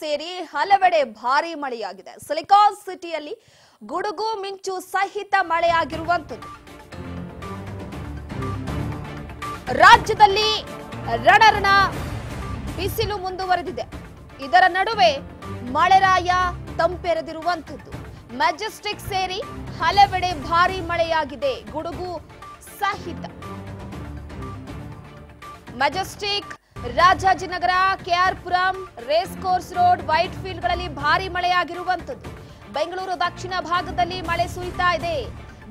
ಸೇರಿ ಹಲವೆಡೆ ಭಾರಿ ಮಳೆಯಾಗಿದೆ ಸಿಲಿಕಾನ್ ಸಿಟಿಯಲ್ಲಿ ಗುಡುಗು ಮಿಂಚು ಸಹಿತ ಮಳೆಯಾಗಿರುವಂಥದ್ದು ರಾಜ್ಯದಲ್ಲಿ ರಣರಣ ಬಿಸಿಲು ಮುಂದುವರೆದಿದೆ ಇದರ ನಡುವೆ ಮಳೆರಾಯ ತಂಪೆರೆದಿರುವಂತದ್ದು ಮೆಜೆಸ್ಟಿಕ್ ಸೇರಿ ಹಲವೆಡೆ ಭಾರಿ ಮಳೆಯಾಗಿದೆ ಗುಡುಗು ಸಹಿತ Majestic Rajajinagar KR Puram race course road ವೈಟ್ ಫೀಲ್ಡ್ಗಳಲ್ಲಿ ಭಾರಿ ಮಳೆಯಾಗಿರುವಂಥದ್ದು ಬೆಂಗಳೂರು ದಕ್ಷಿಣ ಭಾಗದಲ್ಲಿ ಮಳೆ ಸುರಿತಾ ಇದೆ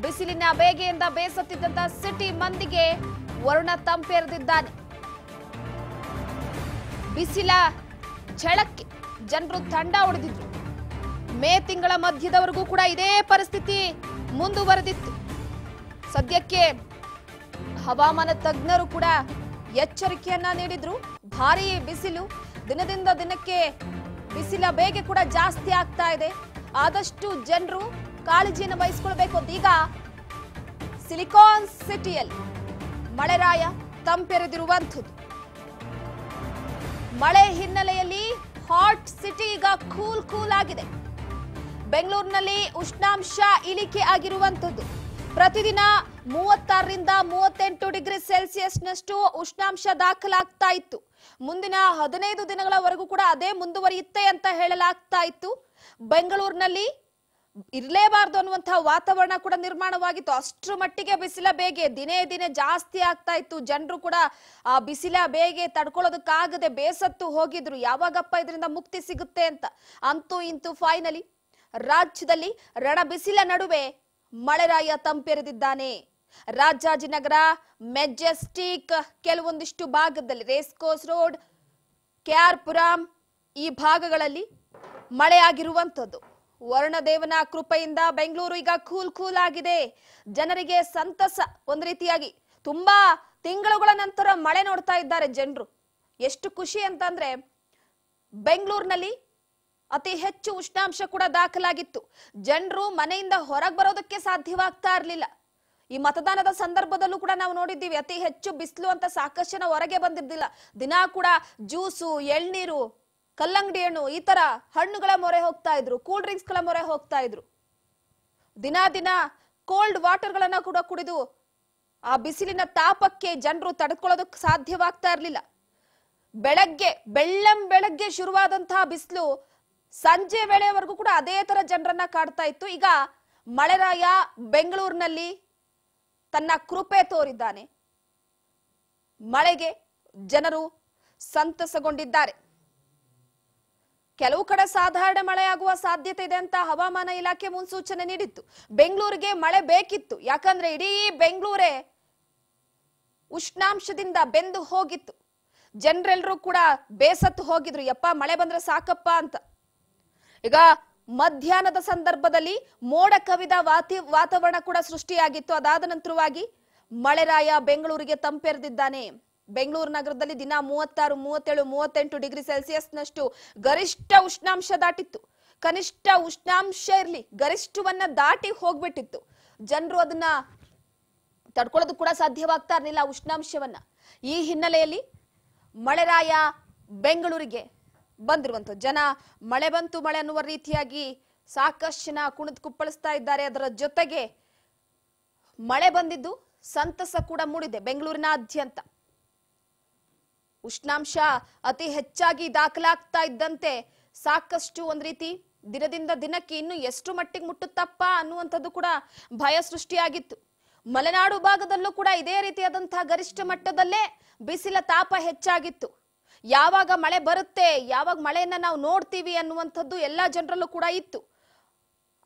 ಬಿಸಿಲಿನ ಬೇಗೆಯಿಂದ ಬೇಸತ್ತಿದ್ದಂತ ಸಿಟಿ ಮಂದಿಗೆ ವರುಣ ತಂಪೆರೆದಿದ್ದಾನೆ ಬಿಸಿಲ ಛಳಕ್ಕೆ ಜನರು ತಂಡ ಹೊಡೆದಿದ್ರು ಮೇ ತಿಂಗಳ ಮಧ್ಯದವರೆಗೂ ಕೂಡ ಇದೇ ಪರಿಸ್ಥಿತಿ ಮುಂದುವರೆದಿತ್ತು ಸದ್ಯಕ್ಕೆ ಹವಾಮಾನ ತಜ್ಞರು ಕೂಡ ಎಚ್ಚರಿಕೆಯನ್ನ ನೀಡಿದ್ರು ಭಾರಿ ಬಿಸಿಲು ದಿನದಿಂದ ದಿನಕ್ಕೆ ಬಿಸಿಲ ಬೇಗೆ ಕೂಡ ಜಾಸ್ತಿ ಆಗ್ತಾ ಇದೆ ಆದಷ್ಟು ಜನರು ಕಾಳಜಿಯನ್ನು ವಹಿಸ್ಕೊಳ್ಬೇಕು ಈಗ ಸಿಲಿಕಾನ್ ಸಿಟಿಯಲ್ಲಿ ರಾಯ ತಂಪೆರೆದಿರುವಂಥದ್ದು ಮಳೆ ಹಿನ್ನೆಲೆಯಲ್ಲಿ ಹಾಟ್ ಸಿಟಿ ಈಗ ಕೂಲ್ ಕೂಲ್ ಆಗಿದೆ ಬೆಂಗಳೂರಿನಲ್ಲಿ ಉಷ್ಣಾಂಶ ಇಳಿಕೆ ಆಗಿರುವಂಥದ್ದು ಪ್ರತಿದಿನ ಮೂವತ್ತಾರರಿಂದ ಮೂವತ್ತೆಂಟು ಡಿಗ್ರಿ ಸೆಲ್ಸಿಯಸ್ನಷ್ಟು ಉಷ್ಣಾಂಶ ದಾಖಲಾಗ್ತಾ ಇತ್ತು ಮುಂದಿನ ಹದಿನೈದು ದಿನಗಳವರೆಗೂ ಕೂಡ ಅದೇ ಮುಂದುವರಿಯುತ್ತೆ ಅಂತ ಹೇಳಲಾಗ್ತಾ ಇತ್ತು ಬೆಂಗಳೂರಿನಲ್ಲಿ ಇರಲೇಬಾರದು ಅನ್ನುವಂತಹ ವಾತಾವರಣ ಕೂಡ ನಿರ್ಮಾಣವಾಗಿತ್ತು ಅಷ್ಟರ ಮಟ್ಟಿಗೆ ಬಿಸಿಲ ಬೇಗೆ ದಿನೇ ದಿನೇ ಜಾಸ್ತಿ ಆಗ್ತಾ ಇತ್ತು ಜನರು ಕೂಡ ಆ ಬಿಸಿಲ ಬೇಗೆ ತಡ್ಕೊಳ್ಳೋದಕ್ಕಾಗದೆ ಬೇಸತ್ತು ಹೋಗಿದ್ರು ಯಾವಾಗಪ್ಪ ಇದರಿಂದ ಮುಕ್ತಿ ಸಿಗುತ್ತೆ ಅಂತ ಅಂತೂ ಇಂತೂ ಫೈನಲಿ ರಾಜ್ಯದಲ್ಲಿ ರಣ ಬಿಸಿಲ ನಡುವೆ ಮಳೆರಾಯ ತಂಪೆರೆದಿದ್ದಾನೆ ರಾಜಾಜಿನಗರ ಮೆಜೆಸ್ಟಿಕ್ ಕೆಲವೊಂದಿಷ್ಟು ಭಾಗದಲ್ಲಿ ರೇಸ್ ಕೋರ್ಸ್ ರೋಡ್ ಕೆಆರ್ಪುರಂ ಈ ಭಾಗಗಳಲ್ಲಿ ಮಳೆಯಾಗಿರುವಂಥದ್ದು ವರುಣದೇವನ ಕೃಪೆಯಿಂದ ಬೆಂಗಳೂರು ಈಗ ಕೂಲ್ ಕೂಲ್ ಆಗಿದೆ ಜನರಿಗೆ ಸಂತಸ ಒಂದು ರೀತಿಯಾಗಿ ತುಂಬಾ ತಿಂಗಳುಗಳ ನಂತರ ಮಳೆ ನೋಡ್ತಾ ಇದ್ದಾರೆ ಜನರು ಎಷ್ಟು ಖುಷಿ ಅಂತಂದ್ರೆ ಬೆಂಗಳೂರಿನಲ್ಲಿ ಅತಿ ಹೆಚ್ಚು ಉಷ್ಣಾಂಶ ಕೂಡ ದಾಖಲಾಗಿತ್ತು ಜನರು ಮನೆಯಿಂದ ಹೊರಗೆ ಬರೋದಕ್ಕೆ ಸಾಧ್ಯವಾಗ್ತಾ ಇರಲಿಲ್ಲ ಈ ಮತದಾನದ ಸಂದರ್ಭದಲ್ಲೂ ಕೂಡ ನಾವು ನೋಡಿದ್ದೀವಿ ಅತಿ ಹೆಚ್ಚು ಬಿಸಿಲು ಅಂತ ಸಾಕಷ್ಟು ಹೊರಗೆ ಬಂದಿದ್ದಿಲ್ಲ ದಿನಾ ಕೂಡ ಜ್ಯೂಸು ಎಳ್ನೀರು ಕಲ್ಲಂಗಡಿ ಹಣ್ಣು ಈ ತರ ಹಣ್ಣುಗಳ ಮೊರೆ ಹೋಗ್ತಾ ಇದ್ರು ಕೂಲ್ ಡ್ರಿಂಕ್ಸ್ ಗಳ ಮೊರೆ ಹೋಗ್ತಾ ಇದ್ರು ದಿನ ದಿನ ಕೋಲ್ಡ್ ವಾಟರ್ ಗಳನ್ನ ಕೂಡ ಕುಡಿದು ಆ ಬಿಸಿಲಿನ ತಾಪಕ್ಕೆ ಜನರು ತಡ್ಕೊಳ್ಳೋದಕ್ಕೆ ಸಾಧ್ಯವಾಗ್ತಾ ಇರ್ಲಿಲ್ಲ ಬೆಳಗ್ಗೆ ಬೆಳ್ಳಂ ಬೆಳಗ್ಗೆ ಶುರುವಾದಂತಹ ಬಿಸಿಲು ಸಂಜೆ ವೇಳೆವರೆಗೂ ಕೂಡ ಅದೇ ತರ ಜನರನ್ನ ಕಾಡ್ತಾ ಇತ್ತು ಈಗ ಮಳೆರಾಯ ಬೆಂಗಳೂರಿನಲ್ಲಿ ತನ್ನ ಕೃಪೆ ತೋರಿದ್ದಾನೆ ಮಳೆಗೆ ಜನರು ಸಂತಸಗೊಂಡಿದ್ದಾರೆ ಕೆಲವು ಕಡೆ ಸಾಧಾರಣ ಮಳೆಯಾಗುವ ಸಾಧ್ಯತೆ ಇದೆ ಅಂತ ಹವಾಮಾನ ಇಲಾಖೆ ಮುನ್ಸೂಚನೆ ನೀಡಿತ್ತು ಬೆಂಗಳೂರಿಗೆ ಮಳೆ ಬೇಕಿತ್ತು ಯಾಕಂದ್ರೆ ಇಡೀ ಬೆಂಗಳೂರೇ ಉಷ್ಣಾಂಶದಿಂದ ಬೆಂದು ಹೋಗಿತ್ತು ಜನರೆಲ್ಲರೂ ಕೂಡ ಬೇಸತ್ತು ಹೋಗಿದ್ರು ಯಪ್ಪ ಮಳೆ ಬಂದ್ರೆ ಸಾಕಪ್ಪ ಅಂತ ಈಗ ಮಧ್ಯಾಹ್ನದ ಸಂದರ್ಭದಲ್ಲಿ ಮೋಡ ಕವಿದ ವಾತಿ ವಾತಾವರಣ ಕೂಡ ಸೃಷ್ಟಿಯಾಗಿತ್ತು ಅದಾದ ನಂತರವಾಗಿ ಮಳೆರಾಯ ಬೆಂಗಳೂರಿಗೆ ತಂಪೆರೆದಿದ್ದಾನೆ ಬೆಂಗಳೂರು ನಗರದಲ್ಲಿ ದಿನ ಮೂವತ್ತಾರು ಮೂವತ್ತೇಳು ಮೂವತ್ತೆಂಟು ಡಿಗ್ರಿ ಸೆಲ್ಸಿಯಸ್ನಷ್ಟು ಗರಿಷ್ಠ ಉಷ್ಣಾಂಶ ದಾಟಿತ್ತು ಕನಿಷ್ಠ ಉಷ್ಣಾಂಶ ಇರಲಿ ಗರಿಷ್ಠವನ್ನ ದಾಟಿ ಹೋಗ್ಬಿಟ್ಟಿತ್ತು ಜನರು ಅದನ್ನ ತಡ್ಕೊಳ್ಳೋದು ಕೂಡ ಸಾಧ್ಯವಾಗ್ತಾ ಇರಲಿಲ್ಲ ಉಷ್ಣಾಂಶವನ್ನ ಈ ಹಿನ್ನೆಲೆಯಲ್ಲಿ ಮಳೆರಾಯ ಬೆಂಗಳೂರಿಗೆ ಬಂದಿರುವಂತ ಜನ ಮಳೆ ಬಂತು ಮಳೆ ಅನ್ನುವ ರೀತಿಯಾಗಿ ಸಾಕಷ್ಟು ಜನ ಕುಣಿದು ಕುಪ್ಪಳಿಸ್ತಾ ಇದ್ದಾರೆ ಅದರ ಜೊತೆಗೆ ಮಳೆ ಬಂದಿದ್ದು ಸಂತಸ ಕೂಡ ಮೂಡಿದೆ ಬೆಂಗಳೂರಿನಾದ್ಯಂತ ಉಷ್ಣಾಂಶ ಅತಿ ಹೆಚ್ಚಾಗಿ ದಾಖಲಾಗ್ತಾ ಇದ್ದಂತೆ ಸಾಕಷ್ಟು ಒಂದ್ ರೀತಿ ದಿನದಿಂದ ದಿನಕ್ಕೆ ಇನ್ನು ಎಷ್ಟು ಮಟ್ಟಿಗೆ ಮುಟ್ಟುತ್ತಪ್ಪ ಅನ್ನುವಂಥದ್ದು ಕೂಡ ಭಯ ಸೃಷ್ಟಿಯಾಗಿತ್ತು ಮಲೆನಾಡು ಭಾಗದಲ್ಲೂ ಕೂಡ ಇದೇ ರೀತಿಯಾದಂತಹ ಗರಿಷ್ಠ ಮಟ್ಟದಲ್ಲೇ ಬಿಸಿಲ ತಾಪ ಹೆಚ್ಚಾಗಿತ್ತು ಯಾವಾಗ ಮಳೆ ಬರುತ್ತೆ ಯಾವಾಗ ಮಳೆಯನ್ನ ನಾವು ನೋಡ್ತೀವಿ ಅನ್ನುವಂಥದ್ದು ಎಲ್ಲ ಜನರಲ್ಲೂ ಕೂಡ ಇತ್ತು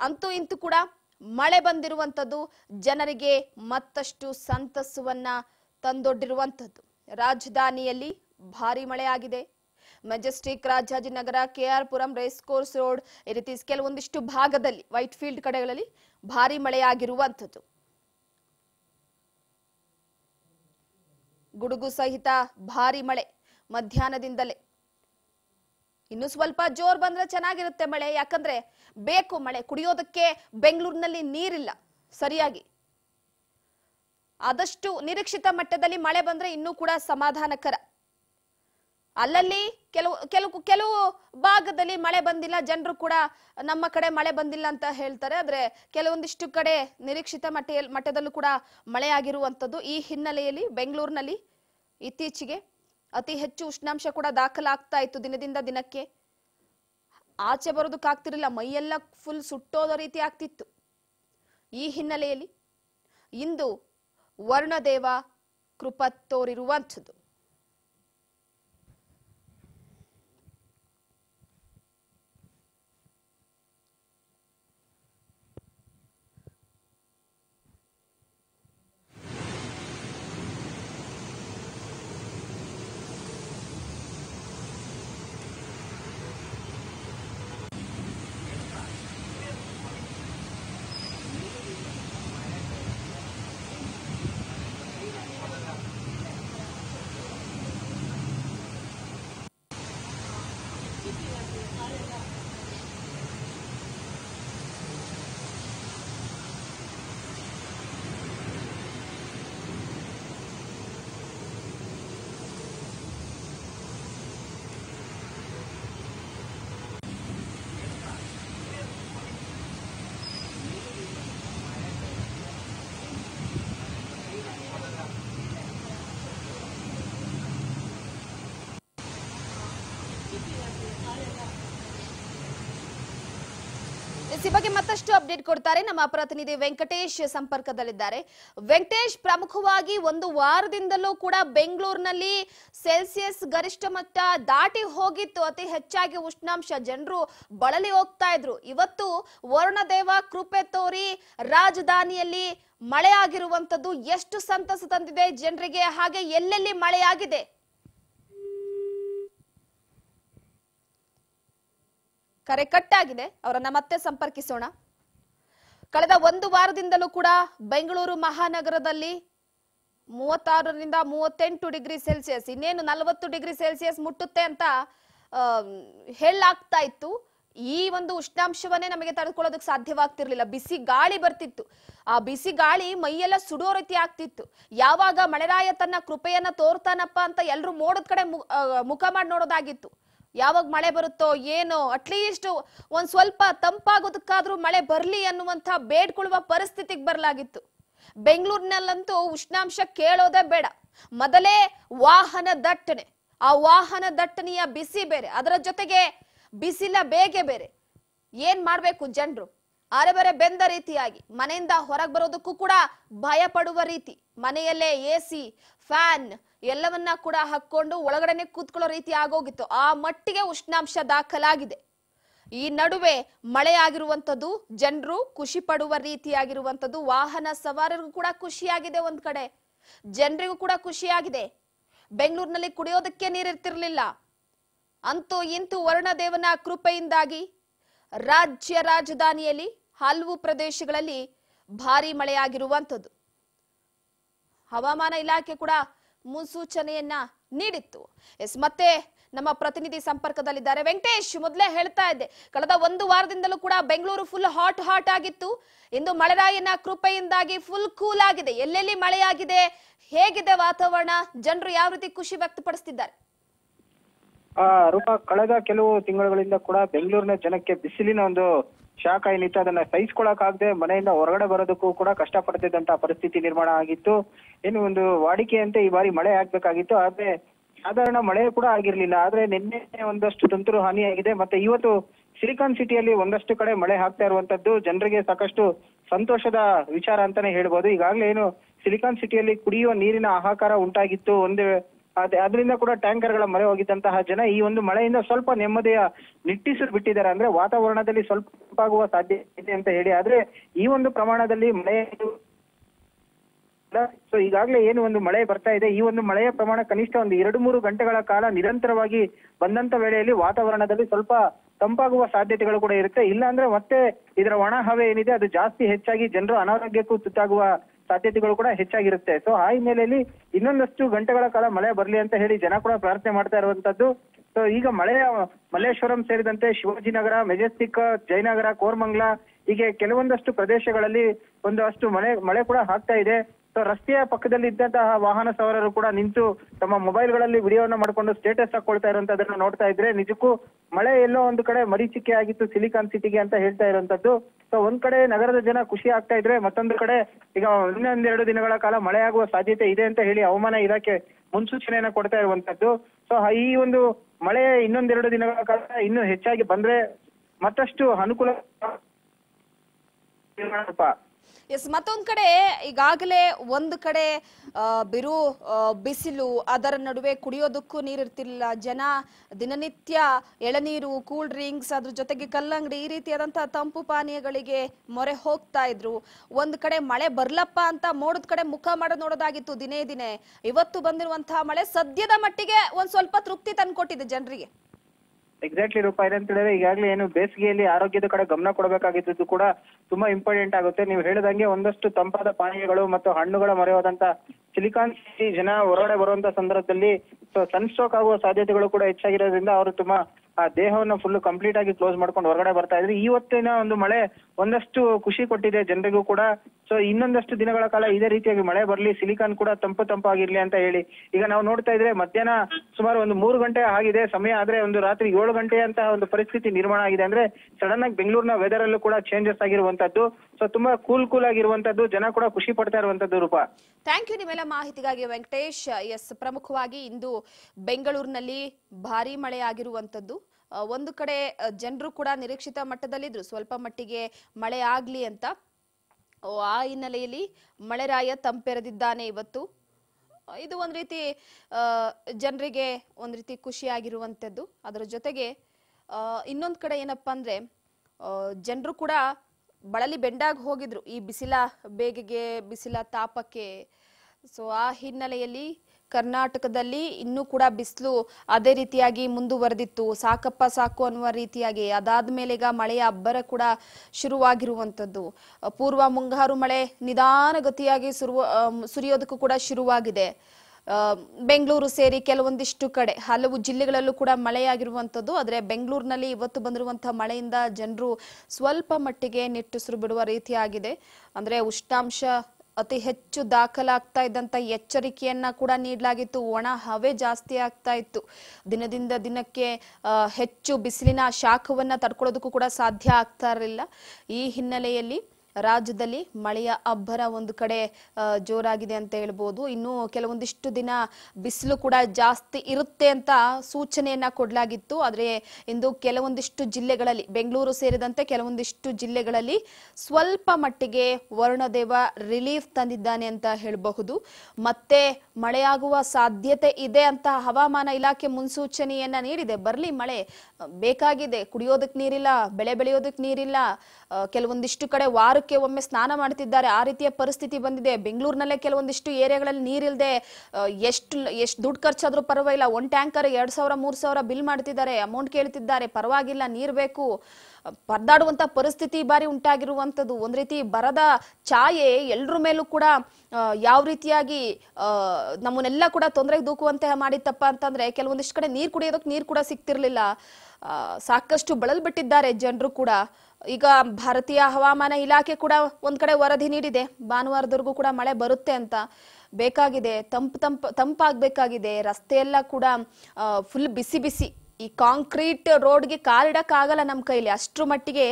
ಅಂತೂ ಇಂತೂ ಕೂಡ ಮಳೆ ಬಂದಿರುವಂಥದ್ದು ಜನರಿಗೆ ಮತ್ತಷ್ಟು ಸಂತಸವನ್ನ ತಂದೊಡ್ಡಿರುವಂಥದ್ದು ರಾಜಧಾನಿಯಲ್ಲಿ ಭಾರಿ ಮಳೆ ಆಗಿದೆ Majestic Rajajinagar K R Puram race course road ಈ ರೀತಿ ಕೆಲವೊಂದಿಷ್ಟು ಭಾಗದಲ್ಲಿ ವೈಟ್ ಫೀಲ್ಡ್ ಕಡೆಗಳಲ್ಲಿ ಭಾರಿ ಮಳೆಯಾಗಿರುವಂಥದ್ದು ಗುಡುಗು ಸಹಿತ ಭಾರಿ ಮಳೆ ಮಧ್ಯಾಹ್ನದಿಂದಲೇ ಇನ್ನು ಸ್ವಲ್ಪ ಜೋರ್ ಬಂದ್ರೆ ಚೆನ್ನಾಗಿರುತ್ತೆ ಮಳೆ ಯಾಕಂದ್ರೆ ಬೇಕು ಮಳೆ ಕುಡಿಯೋದಕ್ಕೆ ಬೆಂಗಳೂರಿನಲ್ಲಿ ನೀರಿಲ್ಲ ಸರಿಯಾಗಿ ಆದಷ್ಟು ನಿರೀಕ್ಷಿತ ಮಟ್ಟದಲ್ಲಿ ಮಳೆ ಬಂದ್ರೆ ಇನ್ನೂ ಕೂಡ ಸಮಾಧಾನಕರ ಅಲ್ಲಲ್ಲಿ ಕೆಲವು ಕೆಲವು ಕೆಲವು ಭಾಗದಲ್ಲಿ ಮಳೆ ಬಂದಿಲ್ಲ ಜನರು ಕೂಡ ನಮ್ಮ ಕಡೆ ಮಳೆ ಬಂದಿಲ್ಲ ಅಂತ ಹೇಳ್ತಾರೆ ಆದ್ರೆ ಕೆಲವೊಂದಿಷ್ಟು ಕಡೆ ನಿರೀಕ್ಷಿತ ಮಟ್ಟ ಮಟ್ಟದಲ್ಲೂ ಕೂಡ ಮಳೆ ಆಗಿರುವಂಥದ್ದು ಈ ಹಿನ್ನೆಲೆಯಲ್ಲಿ ಬೆಂಗಳೂರಿನಲ್ಲಿ ಇತ್ತೀಚೆಗೆ ಅತಿ ಹೆಚ್ಚು ಉಷ್ಣಾಂಶ ಕೂಡ ದಾಖಲಾಗ್ತಾ ಇತ್ತು ದಿನದಿಂದ ದಿನಕ್ಕೆ ಆಚೆ ಬರೋದಕ್ಕಾಗ್ತಿರಲಿಲ್ಲ ಮೈಯೆಲ್ಲ ಫುಲ್ ಸುಟ್ಟೋದ ರೀತಿ ಆಗ್ತಿತ್ತು ಈ ಹಿನ್ನೆಲೆಯಲ್ಲಿ ಇಂದು ವರ್ಣದೇವ ಕೃಪತ್ತೋರಿರುವಂಥದ್ದು ಈ ಬಗ್ಗೆ ಮತ್ತಷ್ಟು ಅಪ್ಡೇಟ್ ಕೊಡ್ತಾರೆ ನಮ್ಮ ಪ್ರತಿನಿಧಿ ವೆಂಕಟೇಶ್ ಸಂಪರ್ಕದಲ್ಲಿದ್ದಾರೆ ವೆಂಕಟೇಶ್ ಪ್ರಮುಖವಾಗಿ ಒಂದು ವಾರದಿಂದಲೂ ಕೂಡ ಬೆಂಗಳೂರಿನಲ್ಲಿ ಸೆಲ್ಸಿಯಸ್ ಗರಿಷ್ಠ ಮಟ್ಟ ದಾಟಿ ಹೋಗಿತ್ತು ಅತಿ ಹೆಚ್ಚಾಗಿ ಉಷ್ಣಾಂಶ ಜನರು ಬಳಲಿ ಹೋಗ್ತಾ ಇದ್ರು ಇವತ್ತು ವರುಣದೇವ ಕೃಪೆ ತೋರಿ ರಾಜಧಾನಿಯಲ್ಲಿ ಮಳೆ ಆಗಿರುವಂತದ್ದು ಎಷ್ಟು ಸಂತಸ ತಂದಿದೆ ಜನರಿಗೆ ಹಾಗೆ ಎಲ್ಲೆಲ್ಲಿ ಮಳೆಯಾಗಿದೆ ಕರೆ ಕಟ್ ಆಗಿದೆ ಅವರನ್ನ ಮತ್ತೆ ಸಂಪರ್ಕಿಸೋಣ ಕಳೆದ ಒಂದು ವಾರದಿಂದಲೂ ಕೂಡ ಬೆಂಗಳೂರು ಮಹಾನಗರದಲ್ಲಿ ಮೂವತ್ತಾರರಿಂದ ಮೂವತ್ತೆಂಟು ಡಿಗ್ರಿ ಸೆಲ್ಸಿಯಸ್ ಇನ್ನೇನು ನಲವತ್ತು ಡಿಗ್ರಿ ಸೆಲ್ಸಿಯಸ್ ಮುಟ್ಟುತ್ತೆ ಅಂತ ಹೇಳಾಗ್ತಾ ಇತ್ತು ಈ ಒಂದು ಉಷ್ಣಾಂಶವನ್ನೇ ನಮಗೆ ತಡೆದುಕೊಳ್ಳೋದಕ್ಕೆ ಸಾಧ್ಯವಾಗ್ತಿರ್ಲಿಲ್ಲ ಬಿಸಿ ಗಾಳಿ ಬರ್ತಿತ್ತು ಆ ಬಿಸಿ ಗಾಳಿ ಮೈಯೆಲ್ಲ ಸುಡೋ ರೀತಿ ಆಗ್ತಿತ್ತು ಯಾವಾಗ ಮಳೆರಾಯ ತನ್ನ ಕೃಪೆಯನ್ನ ತೋರ್ತಾನಪ್ಪ ಅಂತ ಎಲ್ಲರೂ ಮೋಡದ ಕಡೆ ಮುಖ ಮಾಡಿ ನೋಡೋದಾಗಿತ್ತು ಯಾವಾಗ ಮಳೆ ಬರುತ್ತೋ ಏನೋ ಅಟ್ಲೀಸ್ಟ್ ಒಂದ್ ಸ್ವಲ್ಪ ತಂಪಾಗೋದಕ್ಕಾದ್ರೂ ಮಳೆ ಬರ್ಲಿ ಅನ್ನುವಂತ ಬೇಡ್ಕೊಳ್ಳುವ ಪರಿಸ್ಥಿತಿಗೆ ಬರಲಾಗಿತ್ತು ಬೆಂಗಳೂರಿನಲ್ಲಂತೂ ಉಷ್ಣಾಂಶ ಕೇಳೋದೇ ಬೇಡ ಮೊದಲೇ ವಾಹನ ದಟ್ಟಣೆ ಆ ವಾಹನ ದಟ್ಟಣೆಯ ಬಿಸಿ ಬೇರೆ ಅದರ ಜೊತೆಗೆ ಬಿಸಿಲ ಬೇಗೆ ಬೇರೆ ಏನ್ ಮಾಡ್ಬೇಕು ಜನರು ಬರೆ ಬೆಂದ ರೀತಿಯಾಗಿ ಮನೆಯಿಂದ ಹೊರಗೆ ಬರೋದಕ್ಕೂ ಕೂಡ ಭಯ ಪಡುವ ರೀತಿ ಮನೆಯಲ್ಲೇ ಎ ಸಿ ಫ್ಯಾನ್ ಎಲ್ಲವನ್ನ ಕೂಡ ಹಾಕೊಂಡು ಒಳಗಡೆನೆ ಕೂತ್ಕೊಳ್ಳೋ ರೀತಿ ಆಗೋಗಿತ್ತು ಆ ಮಟ್ಟಿಗೆ ಉಷ್ಣಾಂಶ ದಾಖಲಾಗಿದೆ ಈ ನಡುವೆ ಮಳೆ ಆಗಿರುವಂತದ್ದು ಜನರು ಖುಷಿ ಪಡುವ ರೀತಿಯಾಗಿರುವಂತದ್ದು ವಾಹನ ಸವಾರರಿಗೂ ಕೂಡ ಖುಷಿಯಾಗಿದೆ ಒಂದ್ ಕಡೆ ಜನರಿಗೂ ಕೂಡ ಖುಷಿಯಾಗಿದೆ ಬೆಂಗಳೂರಿನಲ್ಲಿ ಕುಡಿಯೋದಕ್ಕೆ ನೀರಿರ್ತಿರ್ಲಿಲ್ಲ ಅಂತೂ ಇಂತೂ ವರುಣದೇವನ ಕೃಪೆಯಿಂದಾಗಿ ರಾಜ್ಯ ರಾಜಧಾನಿಯಲ್ಲಿ ಹಲವು ಪ್ರದೇಶಗಳಲ್ಲಿ ಭಾರಿ ಮಳೆಯಾಗಿರುವಂಥದ್ದು ಹವಾಮಾನ ಇಲಾಖೆ ಕೂಡ ಮುನ್ಸೂಚನೆಯನ್ನ ನೀಡಿತ್ತು ಎಸ್ ಮತ್ತೆ ನಮ್ಮ ಪ್ರತಿನಿಧಿ ಸಂಪರ್ಕದಲ್ಲಿದ್ದಾರೆ ವೆಂಕಟೇಶ್ ಮೊದಲೇ ಹೇಳ್ತಾ ಇದ್ದೆ ಕಳೆದ ಒಂದು ವಾರದಿಂದಲೂ ಕೂಡ ಬೆಂಗಳೂರು ಫುಲ್ ಹಾಟ್ ಹಾಟ್ ಆಗಿತ್ತು ಇಂದು ಮಳೆರಾಯನ ಕೃಪೆಯಿಂದಾಗಿ ಫುಲ್ ಕೂಲ್ ಆಗಿದೆ ಎಲ್ಲೆಲ್ಲಿ ಮಳೆಯಾಗಿದೆ ಹೇಗಿದೆ ವಾತಾವರಣ ಜನರು ಯಾವ ರೀತಿ ಖುಷಿ ವ್ಯಕ್ತಪಡಿಸ್ತಿದ್ದಾರೆ ರೂಪ ಕಳೆದ ಕೆಲವು ತಿಂಗಳುಗಳಿಂದ ಕೂಡ ಬೆಂಗಳೂರಿನ ಜನಕ್ಕೆ ಬಿಸಿಲಿನ ಒಂದು ಶಾಖ ಏನಿತ್ತು ಅದನ್ನ ಸಹಿಸ್ಕೊಳಕ್ ಆಗದೆ ಮನೆಯಿಂದ ಹೊರಗಡೆ ಬರೋದಕ್ಕೂ ಕೂಡ ಕಷ್ಟ ಪಡ್ತಿದ್ದಂತ ಪರಿಸ್ಥಿತಿ ನಿರ್ಮಾಣ ಆಗಿತ್ತು ಏನು ಒಂದು ವಾಡಿಕೆಯಂತೆ ಈ ಬಾರಿ ಮಳೆ ಆಗ್ಬೇಕಾಗಿತ್ತು ಆದ್ರೆ ಸಾಧಾರಣ ಮಳೆ ಕೂಡ ಆಗಿರ್ಲಿಲ್ಲ ಆದ್ರೆ ನಿನ್ನೆ ಒಂದಷ್ಟು ತುಂತುರು ಹಾನಿಯಾಗಿದೆ ಮತ್ತೆ ಇವತ್ತು ಸಿಲಿಕಾನ್ ಸಿಟಿಯಲ್ಲಿ ಒಂದಷ್ಟು ಕಡೆ ಮಳೆ ಹಾಕ್ತಾ ಇರುವಂತದ್ದು ಜನರಿಗೆ ಸಾಕಷ್ಟು ಸಂತೋಷದ ವಿಚಾರ ಅಂತಾನೆ ಹೇಳ್ಬೋದು ಈಗಾಗಲೇ ಏನು ಸಿಲಿಕಾನ್ ಸಿಟಿಯಲ್ಲಿ ಕುಡಿಯುವ ನೀರಿನ ಆಹಾಕಾರ ಉಂಟಾಗಿತ್ತು ಒಂದೇ ಅದೇ ಅದರಿಂದ ಕೂಡ ಟ್ಯಾಂಕರ್ಗಳ ಮರೆ ಹೋಗಿದ್ದಂತಹ ಜನ ಈ ಒಂದು ಮಳೆಯಿಂದ ಸ್ವಲ್ಪ ನೆಮ್ಮದಿಯ ನಿಟ್ಟಿಸು ಬಿಟ್ಟಿದ್ದಾರೆ ಅಂದ್ರೆ ವಾತಾವರಣದಲ್ಲಿ ಸ್ವಲ್ಪ ಆಗುವ ಸಾಧ್ಯತೆ ಇದೆ ಅಂತ ಹೇಳಿ ಆದ್ರೆ ಈ ಒಂದು ಪ್ರಮಾಣದಲ್ಲಿ ಮಳೆ ಸೊ ಈಗಾಗಲೇ ಏನು ಒಂದು ಮಳೆ ಬರ್ತಾ ಇದೆ ಈ ಒಂದು ಮಳೆಯ ಪ್ರಮಾಣ ಕನಿಷ್ಠ ಒಂದು ಎರಡು ಮೂರು ಗಂಟೆಗಳ ಕಾಲ ನಿರಂತರವಾಗಿ ಬಂದಂತ ವೇಳೆಯಲ್ಲಿ ವಾತಾವರಣದಲ್ಲಿ ಸ್ವಲ್ಪ ತಂಪಾಗುವ ಸಾಧ್ಯತೆಗಳು ಕೂಡ ಇರುತ್ತೆ ಇಲ್ಲಾಂದ್ರೆ ಮತ್ತೆ ಇದರ ಒಣ ಹವೆ ಏನಿದೆ ಅದು ಜಾಸ್ತಿ ಹೆಚ್ಚಾಗಿ ಜನರು ಅನಾರೋಗ್ಯಕ್ಕೂ ತುತ್ತಾಗುವ ಸಾಧ್ಯತೆಗಳು ಕೂಡ ಹೆಚ್ಚಾಗಿರುತ್ತೆ ಸೊ ಆ ಹಿನ್ನೆಲೆಯಲ್ಲಿ ಇನ್ನೊಂದಷ್ಟು ಗಂಟೆಗಳ ಕಾಲ ಮಳೆ ಬರಲಿ ಅಂತ ಹೇಳಿ ಜನ ಕೂಡ ಪ್ರಾರ್ಥನೆ ಮಾಡ್ತಾ ಇರುವಂತದ್ದು ಸೊ ಈಗ ಮಳೆಯ ಮಲ್ಲೇಶ್ವರಂ ಸೇರಿದಂತೆ ಶಿವಾಜಿನಗರ ಮೆಜೆಸ್ಟಿಕ್ ಜಯನಗರ ಕೋರ್ಮಂಗ್ಲ ಹೀಗೆ ಕೆಲವೊಂದಷ್ಟು ಪ್ರದೇಶಗಳಲ್ಲಿ ಒಂದಷ್ಟು ಮಳೆ ಮಳೆ ಕೂಡ ಆಗ್ತಾ ಇದೆ ಸೊ ರಸ್ತೆಯ ಪಕ್ಕದಲ್ಲಿ ಇದ್ದಂತಹ ವಾಹನ ಸವಾರರು ಕೂಡ ನಿಂತು ತಮ್ಮ ಮೊಬೈಲ್ಗಳಲ್ಲಿ ವಿಡಿಯೋವನ್ನು ಮಾಡ್ಕೊಂಡು ಸ್ಟೇಟಸ್ ಹಾಕೊಳ್ತಾ ಇರುವಂತದನ್ನ ನೋಡ್ತಾ ಇದ್ರೆ ನಿಜಕ್ಕೂ ಮಳೆ ಎಲ್ಲೋ ಒಂದು ಕಡೆ ಮರೀಚಿಕೆ ಆಗಿತ್ತು ಸಿಲಿಕಾನ್ ಸಿಟಿಗೆ ಅಂತ ಹೇಳ್ತಾ ಇರುವಂತದ್ದು ಸೊ ಒಂದ್ ಕಡೆ ನಗರದ ಜನ ಖುಷಿ ಆಗ್ತಾ ಇದ್ರೆ ಮತ್ತೊಂದು ಕಡೆ ಈಗ ಇನ್ನೊಂದೆರಡು ದಿನಗಳ ಕಾಲ ಮಳೆಯಾಗುವ ಸಾಧ್ಯತೆ ಇದೆ ಅಂತ ಹೇಳಿ ಹವಾಮಾನ ಇಲಾಖೆ ಮುನ್ಸೂಚನೆಯನ್ನ ಕೊಡ್ತಾ ಇರುವಂತದ್ದು ಸೊ ಈ ಒಂದು ಮಳೆ ಇನ್ನೊಂದೆರಡು ದಿನಗಳ ಕಾಲ ಇನ್ನೂ ಹೆಚ್ಚಾಗಿ ಬಂದ್ರೆ ಮತ್ತಷ್ಟು ಅನುಕೂಲ ಎಸ್ ಮತ್ತೊಂದು ಕಡೆ ಈಗಾಗಲೇ ಒಂದು ಕಡೆ ಬಿರು ಬಿಸಿಲು ಅದರ ನಡುವೆ ಕುಡಿಯೋದಕ್ಕೂ ಇರ್ತಿರ್ಲಿಲ್ಲ ಜನ ದಿನನಿತ್ಯ ಎಳನೀರು ಕೂಲ್ ಡ್ರಿಂಕ್ಸ್ ಅದ್ರ ಜೊತೆಗೆ ಕಲ್ಲಂಗಡಿ ಈ ರೀತಿಯಾದಂತಹ ತಂಪು ಪಾನೀಯಗಳಿಗೆ ಮೊರೆ ಹೋಗ್ತಾ ಇದ್ರು ಒಂದು ಕಡೆ ಮಳೆ ಬರ್ಲಪ್ಪ ಅಂತ ಮೋಡದ ಕಡೆ ಮುಖ ಮಾಡೋದು ನೋಡೋದಾಗಿತ್ತು ದಿನೇ ದಿನೇ ಇವತ್ತು ಬಂದಿರುವಂತಹ ಮಳೆ ಸದ್ಯದ ಮಟ್ಟಿಗೆ ಒಂದ್ ಸ್ವಲ್ಪ ತೃಪ್ತಿ ತಂದ್ಕೊಟ್ಟಿದೆ ಜನರಿಗೆ ಎಕ್ಸಾಕ್ಟ್ಲಿ ರೂಪಾಯಿ ಅಂತ ಹೇಳಿದ್ರೆ ಈಗಾಗಲೇ ಏನು ಬೇಸಿಗೆಯಲ್ಲಿ ಆರೋಗ್ಯದ ಕಡೆ ಗಮನ ಕೊಡಬೇಕಾಗಿದ್ದು ಕೂಡ ತುಂಬಾ ಇಂಪಾರ್ಟೆಂಟ್ ಆಗುತ್ತೆ ನೀವು ಹೇಳಿದಂಗೆ ಒಂದಷ್ಟು ತಂಪಾದ ಪಾನೀಯಗಳು ಮತ್ತು ಹಣ್ಣುಗಳ ಮರೆಯಾದಂತ ಸಿಲಿಕಾನ್ ಜನ ಹೊರಗಡೆ ಬರುವಂತ ಸಂದರ್ಭದಲ್ಲಿ ಸನ್ ಸ್ಟ್ರೋಕ್ ಆಗುವ ಸಾಧ್ಯತೆಗಳು ಕೂಡ ಹೆಚ್ಚಾಗಿರೋದ್ರಿಂದ ಅವರು ತುಂಬಾ ಆ ದೇಹವನ್ನು ಫುಲ್ ಕಂಪ್ಲೀಟ್ ಆಗಿ ಕ್ಲೋಸ್ ಮಾಡ್ಕೊಂಡು ಹೊರಗಡೆ ಬರ್ತಾ ಇದ್ರೆ ಇವತ್ತಿನ ಒಂದು ಮಳೆ ಒಂದಷ್ಟು ಖುಷಿ ಕೊಟ್ಟಿದೆ ಜನರಿಗೂ ಕೂಡ ಸೊ ಇನ್ನೊಂದಷ್ಟು ದಿನಗಳ ಕಾಲ ಇದೇ ರೀತಿಯಾಗಿ ಮಳೆ ಬರಲಿ ಸಿಲಿಕಾನ್ ಕೂಡ ತಂಪು ಆಗಿರ್ಲಿ ಅಂತ ಹೇಳಿ ಈಗ ನಾವು ನೋಡ್ತಾ ಇದ್ರೆ ಮಧ್ಯಾಹ್ನ ಸುಮಾರು ಒಂದು ಮೂರು ಗಂಟೆ ಆಗಿದೆ ಸಮಯ ಆದ್ರೆ ಒಂದು ರಾತ್ರಿ ಏಳು ಗಂಟೆ ಅಂತ ಒಂದು ಪರಿಸ್ಥಿತಿ ನಿರ್ಮಾಣ ಆಗಿದೆ ಅಂದ್ರೆ ಸಡನ್ ಆಗಿ ಬೆಂಗಳೂರಿನ ವೆದರ್ ಅಲ್ಲೂ ಕೂಡ ಚೇಂಜಸ್ ಆಗಿರುವಂತದ್ದು ಸೊ ತುಂಬಾ ಕೂಲ್ ಕೂಲ್ ಆಗಿರುವಂತದ್ದು ಜನ ಕೂಡ ಖುಷಿ ಪಡ್ತಾ ಇರುವಂತದ್ದು ರೂಪ ಥ್ಯಾಂಕ್ ಯು ನಿಮ್ಮೆಲ್ಲ ಮಾಹಿತಿಗಾಗಿ ವೆಂಕಟೇಶ್ ಎಸ್ ಪ್ರಮುಖವಾಗಿ ಇಂದು ಬೆಂಗಳೂರಿನಲ್ಲಿ ಭಾರಿ ಮಳೆ ಆಗಿರುವಂತದ್ದು ಒಂದು ಕಡೆ ಜನರು ಕೂಡ ನಿರೀಕ್ಷಿತ ಮಟ್ಟದಲ್ಲಿದ್ರು ಸ್ವಲ್ಪ ಮಟ್ಟಿಗೆ ಮಳೆ ಆಗ್ಲಿ ಅಂತ ಆ ಹಿನ್ನೆಲೆಯಲ್ಲಿ ಮಳೆರಾಯ ತಂಪೆರೆದಿದ್ದಾನೆ ಇವತ್ತು ಇದು ಒಂದು ರೀತಿ ಜನರಿಗೆ ಒಂದು ರೀತಿ ಖುಷಿಯಾಗಿರುವಂಥದ್ದು ಅದರ ಜೊತೆಗೆ ಇನ್ನೊಂದು ಕಡೆ ಏನಪ್ಪಾ ಅಂದ್ರೆ ಜನರು ಕೂಡ ಬಳಲಿ ಬೆಂಡಾಗಿ ಹೋಗಿದ್ರು ಈ ಬಿಸಿಲ ಬೇಗೆಗೆ ಬಿಸಿಲ ತಾಪಕ್ಕೆ ಸೊ ಆ ಹಿನ್ನೆಲೆಯಲ್ಲಿ ಕರ್ನಾಟಕದಲ್ಲಿ ಇನ್ನೂ ಕೂಡ ಬಿಸಿಲು ಅದೇ ರೀತಿಯಾಗಿ ಮುಂದುವರೆದಿತ್ತು ಸಾಕಪ್ಪ ಸಾಕು ಅನ್ನುವ ರೀತಿಯಾಗಿ ಅದಾದ ಮೇಲೆ ಈಗ ಮಳೆಯ ಅಬ್ಬರ ಕೂಡ ಶುರುವಾಗಿರುವಂಥದ್ದು ಪೂರ್ವ ಮುಂಗಾರು ಮಳೆ ನಿಧಾನಗತಿಯಾಗಿ ಸುರುವ ಸುರಿಯೋದಕ್ಕೂ ಕೂಡ ಶುರುವಾಗಿದೆ ಬೆಂಗಳೂರು ಸೇರಿ ಕೆಲವೊಂದಿಷ್ಟು ಕಡೆ ಹಲವು ಜಿಲ್ಲೆಗಳಲ್ಲೂ ಕೂಡ ಮಳೆಯಾಗಿರುವಂಥದ್ದು ಆದರೆ ಬೆಂಗಳೂರಿನಲ್ಲಿ ಇವತ್ತು ಬಂದಿರುವಂಥ ಮಳೆಯಿಂದ ಜನರು ಸ್ವಲ್ಪ ಮಟ್ಟಿಗೆ ನಿಟ್ಟುಸಿರು ಬಿಡುವ ರೀತಿಯಾಗಿದೆ ಅಂದರೆ ಉಷ್ಣಾಂಶ ಅತಿ ಹೆಚ್ಚು ದಾಖಲಾಗ್ತಾ ಇದ್ದಂತ ಎಚ್ಚರಿಕೆಯನ್ನ ಕೂಡ ನೀಡಲಾಗಿತ್ತು ಒಣ ಹವೆ ಜಾಸ್ತಿ ಆಗ್ತಾ ಇತ್ತು ದಿನದಿಂದ ದಿನಕ್ಕೆ ಹೆಚ್ಚು ಬಿಸಿಲಿನ ಶಾಖವನ್ನ ತಡ್ಕೊಳ್ಳೋದಕ್ಕೂ ಕೂಡ ಸಾಧ್ಯ ಆಗ್ತಾ ಇರಲಿಲ್ಲ ಈ ಹಿನ್ನೆಲೆಯಲ್ಲಿ ರಾಜ್ಯದಲ್ಲಿ ಮಳೆಯ ಅಬ್ಬರ ಒಂದು ಕಡೆ ಜೋರಾಗಿದೆ ಅಂತ ಹೇಳ್ಬೋದು ಇನ್ನು ಕೆಲವೊಂದಿಷ್ಟು ದಿನ ಬಿಸಿಲು ಕೂಡ ಜಾಸ್ತಿ ಇರುತ್ತೆ ಅಂತ ಸೂಚನೆಯನ್ನ ಕೊಡಲಾಗಿತ್ತು ಆದರೆ ಇಂದು ಕೆಲವೊಂದಿಷ್ಟು ಜಿಲ್ಲೆಗಳಲ್ಲಿ ಬೆಂಗಳೂರು ಸೇರಿದಂತೆ ಕೆಲವೊಂದಿಷ್ಟು ಜಿಲ್ಲೆಗಳಲ್ಲಿ ಸ್ವಲ್ಪ ಮಟ್ಟಿಗೆ ವರುಣದೇವ ರಿಲೀಫ್ ತಂದಿದ್ದಾನೆ ಅಂತ ಹೇಳಬಹುದು ಮತ್ತೆ ಮಳೆಯಾಗುವ ಸಾಧ್ಯತೆ ಇದೆ ಅಂತ ಹವಾಮಾನ ಇಲಾಖೆ ಮುನ್ಸೂಚನೆಯನ್ನ ನೀಡಿದೆ ಬರಲಿ ಮಳೆ ಬೇಕಾಗಿದೆ ಕುಡಿಯೋದಕ್ಕೆ ನೀರಿಲ್ಲ ಬೆಳೆ ಬೆಳೆಯೋದಕ್ಕೆ ನೀರಿಲ್ಲ ಕೆಲವೊಂದಿಷ್ಟು ಕಡೆ ವಾರ ವಾರಕ್ಕೆ ಒಮ್ಮೆ ಸ್ನಾನ ಮಾಡ್ತಿದ್ದಾರೆ ಆ ರೀತಿಯ ಪರಿಸ್ಥಿತಿ ಬಂದಿದೆ ಬೆಂಗಳೂರಿನಲ್ಲೇ ಕೆಲವೊಂದಿಷ್ಟು ಏರಿಯಾಗಳಲ್ಲಿ ನೀರಿಲ್ಲದೆ ಎಷ್ಟು ಎಷ್ಟು ದುಡ್ಡು ಖರ್ಚಾದ್ರೂ ಪರವಾಗಿಲ್ಲ ಒಂದು ಟ್ಯಾಂಕರ್ ಎರಡ್ ಸಾವಿರ ಮೂರು ಸಾವಿರ ಬಿಲ್ ಮಾಡ್ತಿದ್ದಾರೆ ಅಮೌಂಟ್ ಕೇಳ್ತಿದ್ದಾರೆ ಪರವಾಗಿಲ್ಲ ನೀರ್ ಬೇಕು ಪರದಾಡುವಂತ ಪರಿಸ್ಥಿತಿ ಬಾರಿ ಉಂಟಾಗಿರುವಂಥದ್ದು ಒಂದ್ ರೀತಿ ಬರದ ಛಾಯೆ ಎಲ್ಲರ ಮೇಲೂ ಕೂಡ ಯಾವ ರೀತಿಯಾಗಿ ನಮ್ಮನ್ನೆಲ್ಲ ಕೂಡ ತೊಂದರೆಗೆ ದೂಕುವಂತೆ ಮಾಡಿತ್ತಪ್ಪ ಅಂತಂದ್ರೆ ಕೆಲವೊಂದಿಷ್ಟು ಕಡೆ ನೀರು ಕುಡಿಯೋದಕ್ಕೆ ನೀರು ಕೂಡ ಸಿಗ್ತಿರ್ಲಿಲ್ಲ ಸಾಕಷ್ಟು ಬಳಲ್ಬಿಟ್ಟಿದ್ದಾರೆ ಜನರು ಕೂಡ ಈಗ ಭಾರತೀಯ ಹವಾಮಾನ ಇಲಾಖೆ ಕೂಡ ಒಂದ್ ಕಡೆ ವರದಿ ನೀಡಿದೆ ಭಾನುವಾರದವರೆಗೂ ಕೂಡ ಮಳೆ ಬರುತ್ತೆ ಅಂತ ಬೇಕಾಗಿದೆ ತಂಪ್ ತಂಪ್ ತಂಪಾಗಬೇಕಾಗಿದೆ ಎಲ್ಲ ಕೂಡ ಫುಲ್ ಬಿಸಿ ಬಿಸಿ ಈ ಕಾಂಕ್ರೀಟ್ ರೋಡ್ಗೆ ಕಾಲಿಡಕ್ಕಾಗಲ್ಲ ನಮ್ಮ ಕೈಲಿ ಅಷ್ಟ್ರ ಮಟ್ಟಿಗೆ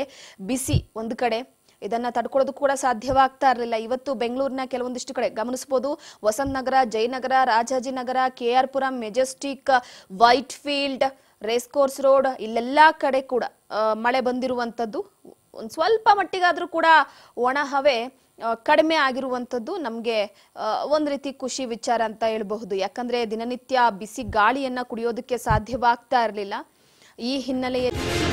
ಬಿಸಿ ಒಂದು ಕಡೆ ಇದನ್ನ ತಡ್ಕೊಳ್ಳೋದು ಕೂಡ ಸಾಧ್ಯವಾಗ್ತಾ ಇರಲಿಲ್ಲ ಇವತ್ತು ಬೆಂಗಳೂರಿನ ಕೆಲವೊಂದಿಷ್ಟು ಕಡೆ ಗಮನಿಸಬಹುದು Vasanth Nagar Jayanagar Rajajinagar K R Puram Majestic Whitefield race course road ಇಲ್ಲೆಲ್ಲ ಕಡೆ ಕೂಡ ಮಳೆ ಬಂದಿರುವಂಥದ್ದು ಒಂದು ಸ್ವಲ್ಪ ಮಟ್ಟಿಗಾದರೂ ಕೂಡ ಒಣ ಹವೆ ಕಡಿಮೆ ಆಗಿರುವಂಥದ್ದು ನಮಗೆ ಒಂದು ರೀತಿ ಖುಷಿ ವಿಚಾರ ಅಂತ ಹೇಳ್ಬಹುದು ಯಾಕಂದರೆ ದಿನನಿತ್ಯ ಬಿಸಿ ಗಾಳಿಯನ್ನು ಕುಡಿಯೋದಕ್ಕೆ ಸಾಧ್ಯವಾಗ್ತಾ ಇರಲಿಲ್ಲ ಈ ಹಿನ್ನೆಲೆಯಲ್ಲಿ